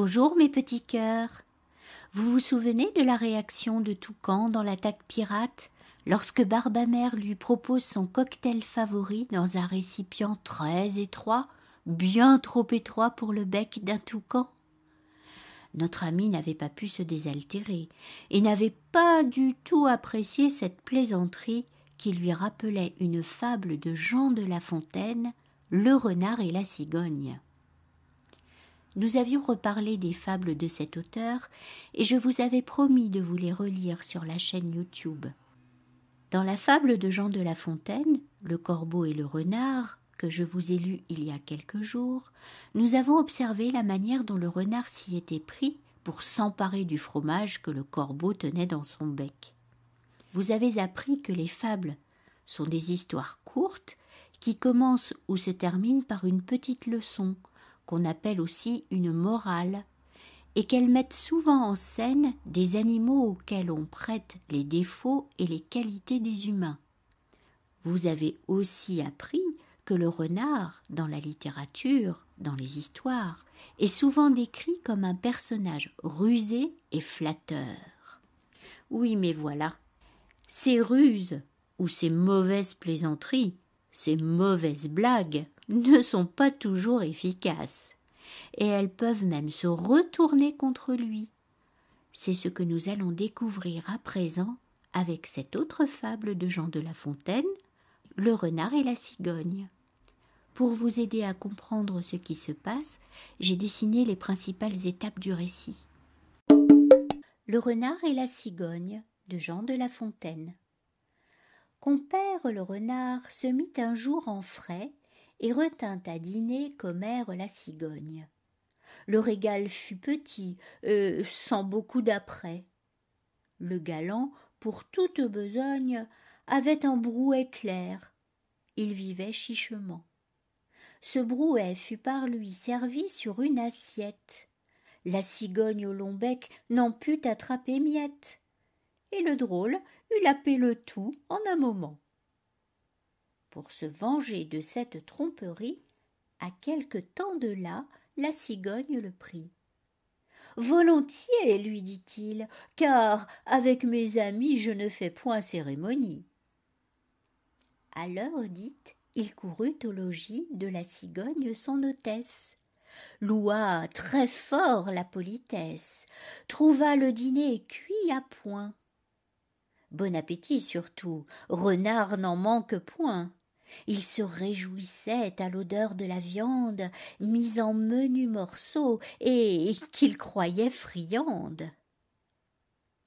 Bonjour mes petits cœurs. Vous vous souvenez de la réaction de Toucan dans l'attaque pirate lorsque Barbamère lui propose son cocktail favori dans un récipient très étroit, bien trop étroit pour le bec d'un toucan Notre ami n'avait pas pu se désaltérer et n'avait pas du tout apprécié cette plaisanterie qui lui rappelait une fable de Jean de La Fontaine, le renard et la cigogne nous avions reparlé des fables de cet auteur, et je vous avais promis de vous les relire sur la chaîne YouTube. Dans la fable de Jean de La Fontaine, Le corbeau et le renard, que je vous ai lu il y a quelques jours, nous avons observé la manière dont le renard s'y était pris pour s'emparer du fromage que le corbeau tenait dans son bec. Vous avez appris que les fables sont des histoires courtes qui commencent ou se terminent par une petite leçon, qu'on appelle aussi une morale, et qu'elles mettent souvent en scène des animaux auxquels on prête les défauts et les qualités des humains. Vous avez aussi appris que le renard, dans la littérature, dans les histoires, est souvent décrit comme un personnage rusé et flatteur. Oui, mais voilà. Ces ruses, ou ces mauvaises plaisanteries, ces mauvaises blagues, ne sont pas toujours efficaces, et elles peuvent même se retourner contre lui. C'est ce que nous allons découvrir à présent avec cette autre fable de Jean de La Fontaine, Le renard et la cigogne. Pour vous aider à comprendre ce qui se passe, j'ai dessiné les principales étapes du récit. Le renard et la cigogne de Jean de La Fontaine. Compère le renard se mit un jour en frais et retint à dîner commère la cigogne. Le régal fut petit, euh, sans beaucoup d'après. Le galant, pour toute besogne, avait un brouet clair. Il vivait chichement. Ce brouet fut par lui servi sur une assiette. La cigogne au long bec n'en put attraper miette. Et le drôle eut lapé le tout en un moment. Pour se venger de cette tromperie, à quelque temps de là, la cigogne le prit. Volontiers, lui dit-il, car avec mes amis je ne fais point cérémonie. À l'heure dite, il courut au logis de la cigogne son hôtesse loua très fort la politesse, trouva le dîner cuit à point. Bon appétit surtout, renard n'en manque point. Il se réjouissait à l'odeur de la viande mise en menus morceaux et qu'il croyait friande.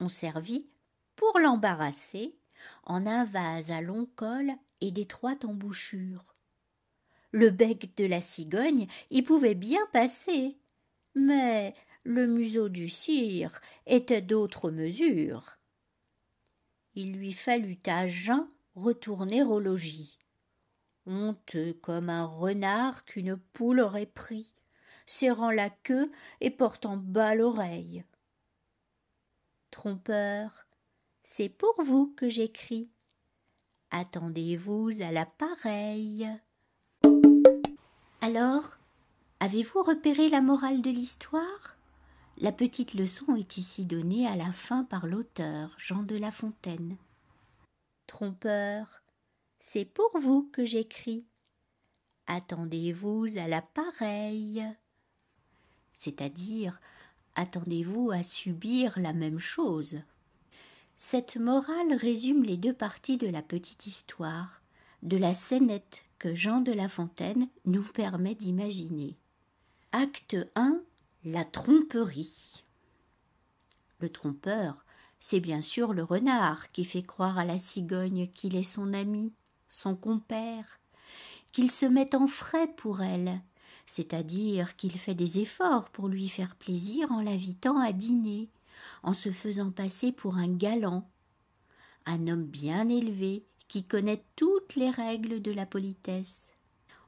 On servit, pour l'embarrasser, en un vase à long col et d'étroite embouchure. Le bec de la cigogne y pouvait bien passer, mais le museau du cire était d'autre mesure. Il lui fallut à jeun retourner au logis honteux comme un renard qu'une poule aurait pris, serrant la queue et portant bas l'oreille. Trompeur, c'est pour vous que j'écris. Attendez-vous à la Alors, avez-vous repéré la morale de l'histoire La petite leçon est ici donnée à la fin par l'auteur Jean de La Fontaine. Trompeur, c'est pour vous que j'écris. Attendez-vous à la pareille. C'est-à-dire, attendez-vous à subir la même chose. Cette morale résume les deux parties de la petite histoire, de la scénette que Jean de La Fontaine nous permet d'imaginer. Acte 1 La tromperie. Le trompeur, c'est bien sûr le renard qui fait croire à la cigogne qu'il est son ami son compère, qu'il se met en frais pour elle, c'est-à-dire qu'il fait des efforts pour lui faire plaisir en l'invitant à dîner, en se faisant passer pour un galant, un homme bien élevé qui connaît toutes les règles de la politesse.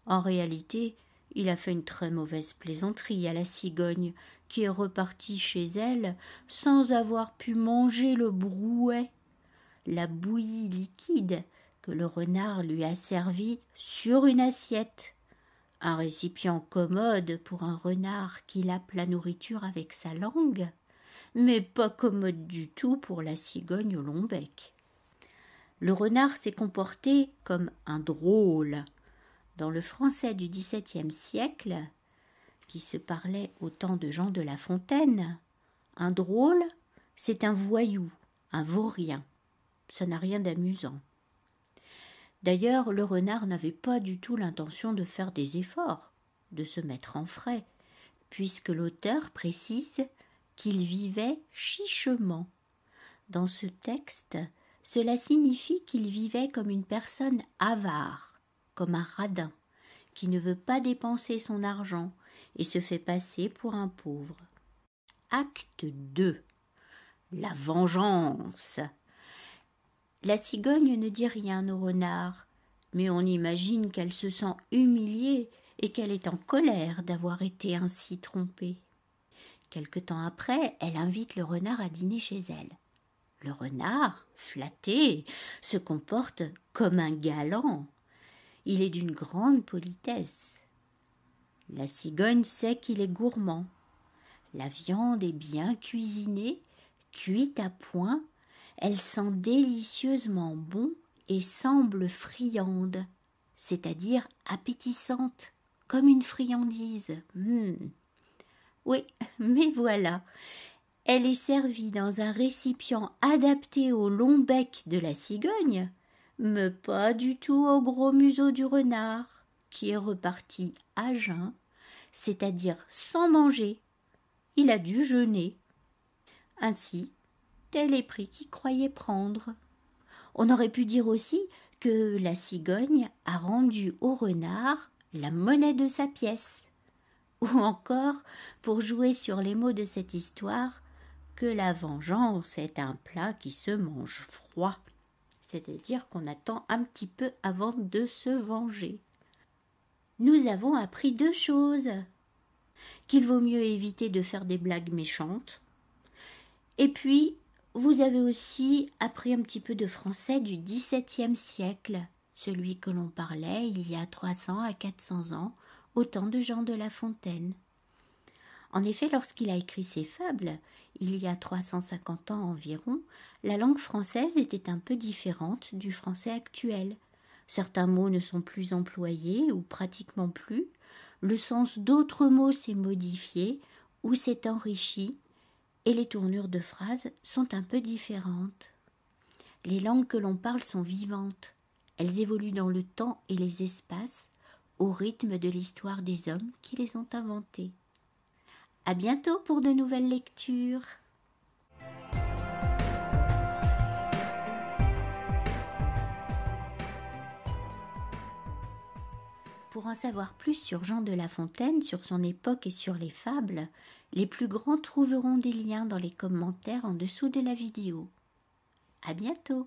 En réalité, il a fait une très mauvaise plaisanterie à la cigogne, qui est repartie chez elle sans avoir pu manger le brouet, la bouillie liquide que le renard lui a servi sur une assiette, un récipient commode pour un renard qui lappe la nourriture avec sa langue, mais pas commode du tout pour la cigogne au long bec. Le renard s'est comporté comme un drôle. Dans le français du XVIIe siècle, qui se parlait au temps de Jean de La Fontaine, un drôle, c'est un voyou, un vaurien. Ça n'a rien d'amusant. D'ailleurs, le renard n'avait pas du tout l'intention de faire des efforts, de se mettre en frais, puisque l'auteur précise qu'il vivait chichement. Dans ce texte, cela signifie qu'il vivait comme une personne avare, comme un radin, qui ne veut pas dépenser son argent et se fait passer pour un pauvre. Acte 2 La vengeance la cigogne ne dit rien au renard, mais on imagine qu'elle se sent humiliée et qu'elle est en colère d'avoir été ainsi trompée. Quelque temps après, elle invite le renard à dîner chez elle. Le renard, flatté, se comporte comme un galant. Il est d'une grande politesse. La cigogne sait qu'il est gourmand. La viande est bien cuisinée, cuite à point elle sent délicieusement bon et semble friande, c'est-à-dire appétissante, comme une friandise. Hmm. Oui, mais voilà. Elle est servie dans un récipient adapté au long bec de la cigogne, mais pas du tout au gros museau du renard, qui est reparti à jeun, c'est-à-dire sans manger. Il a dû jeûner. Ainsi, les prix qu'il croyait prendre. On aurait pu dire aussi que la cigogne a rendu au renard la monnaie de sa pièce. Ou encore, pour jouer sur les mots de cette histoire, que la vengeance est un plat qui se mange froid, c'est-à-dire qu'on attend un petit peu avant de se venger. Nous avons appris deux choses qu'il vaut mieux éviter de faire des blagues méchantes, et puis vous avez aussi appris un petit peu de français du XVIIe siècle, celui que l'on parlait il y a 300 à 400 ans, au temps de Jean de La Fontaine. En effet, lorsqu'il a écrit ses fables, il y a 350 ans environ, la langue française était un peu différente du français actuel. Certains mots ne sont plus employés ou pratiquement plus, le sens d'autres mots s'est modifié ou s'est enrichi et les tournures de phrases sont un peu différentes. Les langues que l'on parle sont vivantes, elles évoluent dans le temps et les espaces, au rythme de l'histoire des hommes qui les ont inventées. À bientôt pour de nouvelles lectures. Pour en savoir plus sur Jean de La Fontaine, sur son époque et sur les fables, les plus grands trouveront des liens dans les commentaires en dessous de la vidéo. À bientôt!